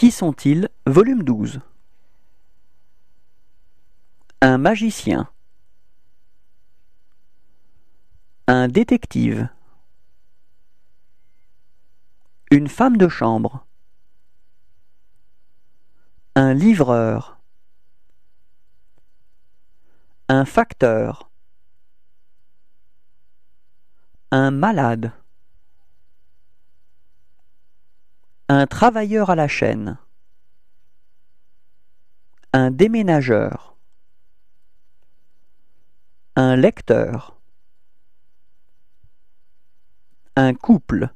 Qui sont-ils Volume 12. Un magicien. Un détective. Une femme de chambre. Un livreur. Un facteur. Un malade. Un travailleur à la chaîne. Un déménageur. Un lecteur. Un couple.